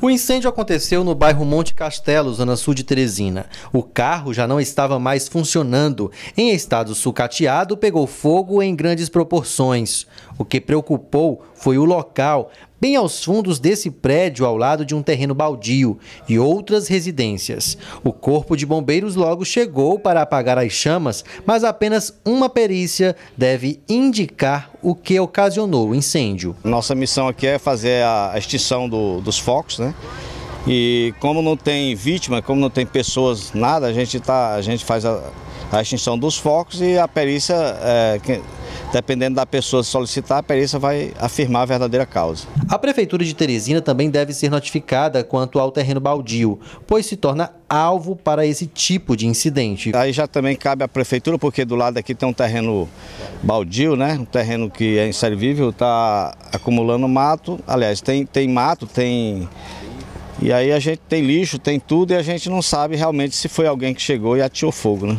O incêndio aconteceu no bairro Monte Castelo, zona sul de Teresina. O carro já não estava mais funcionando. Em estado sucateado, pegou fogo em grandes proporções. O que preocupou foi o local, bem aos fundos desse prédio ao lado de um terreno baldio e outras residências. O corpo de bombeiros logo chegou para apagar as chamas, mas apenas uma perícia deve indicar o que ocasionou o incêndio. Nossa missão aqui é fazer a extinção do, dos focos, né? E como não tem vítima, como não tem pessoas, nada, a gente, tá, a gente faz a, a extinção dos focos e a perícia é, Dependendo da pessoa solicitar, a perícia vai afirmar a verdadeira causa. A Prefeitura de Teresina também deve ser notificada quanto ao terreno baldio, pois se torna alvo para esse tipo de incidente. Aí já também cabe à Prefeitura, porque do lado aqui tem um terreno baldio, né? um terreno que é inservível, está acumulando mato. Aliás, tem, tem mato, tem e aí a gente tem lixo, tem tudo e a gente não sabe realmente se foi alguém que chegou e atirou fogo, né?